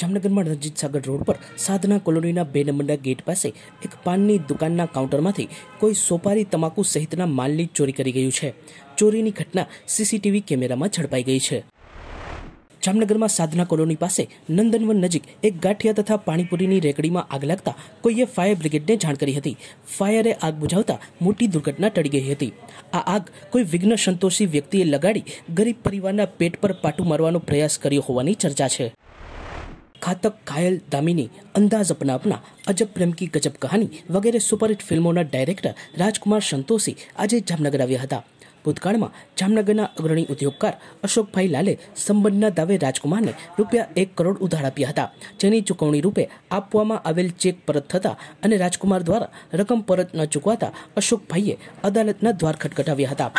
જામનગરમાં રણજીત સાગર રોડ પર સાધના કોલોનીના બે નંબરના ગેટ પાસે એક પાનની દુકાનના કાઉન્ટરમાંથી કોઈ સોપારી તમાકુ સહિતના માલની ચોરી કરી ગયું છે ચોરીની ઘટના સીસીટીવી કેમેરામાં ઝડપાઈ ગઈ છે જામનગરમાં સાધના કોલોની પાસે નંદનવન નજીક એક ગાંઠિયા તથા પાણીપુરીની રેકડીમાં આગ લાગતા કોઈએ ફાયર બ્રિગેડને જાણ કરી હતી ફાયરે આગ બુઝાવતા મોટી દુર્ઘટના ટળી ગઈ હતી આ આગ કોઈ વિઘ્ન સંતોષી વ્યક્તિએ લગાડી ગરીબ પરિવારના પેટ પર પાટું મારવાનો પ્રયાસ કર્યો હોવાની ચર્ચા છે ઘાતક ઘાયલ દામિની અંદાજ અપના અપના અજબ પ્રેમ કી ગજબ કહાની વગેરે સુપરહિટ ફિલ્મોના ડાયરેક્ટર રાજકુમાર સંતોષી આજે જામનગર આવ્યા હતા ભૂતકાળમાં જામનગરના અગ્રણી ઉદ્યોગકાર અશોકભાઈ લાલે સંબંધના દાવે રાજકુમારને રૂપિયા એક કરોડ ઉધાર આપ્યા હતા જેની ચૂકવણી રૂપે આપવામાં આવેલ ચેક પરત થતા અને રાજકુમાર દ્વારા રકમ પરત ન ચૂકવાતા અશોકભાઈએ અદાલતના દ્વાર ખટખટાવ્યા હતા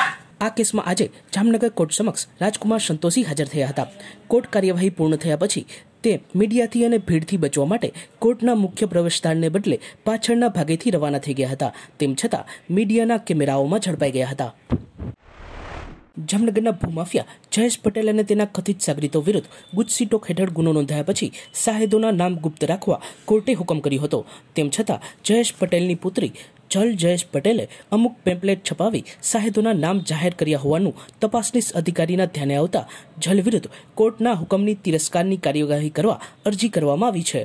આ કેસમાં આજે જામનગર કોર્ટ સમક્ષ રાજકુમાર સંતોષી હાજર થયા હતા કોર્ટ કાર્યવાહી પૂર્ણ થયા પછી તે મીડિયાથી અને ભીડથી બચવા માટે કોર્ટના મુખ્ય પ્રવેશસ્થાનને બદલે પાછળના ભાગેથી રવાના થઈ ગયા હતા તેમ છતાં મીડિયાના કેમેરાઓમાં ઝડપાઈ ગયા હતા જામનગરના ભૂમાફિયા જયેશ પટેલ અને તેના કથિત સાગરીતો વિરુદ્ધ ગુજસીટોક હેઠળ ગુનો નોંધાયા પછી સાહેદોના નામ ગુપ્ત રાખવા કોર્ટે હુકમ કર્યો હતો તેમ છતાં જયેશ પટેલની પુત્રી જલ જયેશ પટેલે અમુક પેમ્પલેટ છપાવી સાહેદોના નામ જાહેર કર્યા હોવાનું તપાસનીશ અધિકારીના ધ્યાને આવતા જલ વિરુદ્ધ કોર્ટના હુકમની તિરસ્કારની કાર્યવાહી કરવા અરજી કરવામાં આવી છે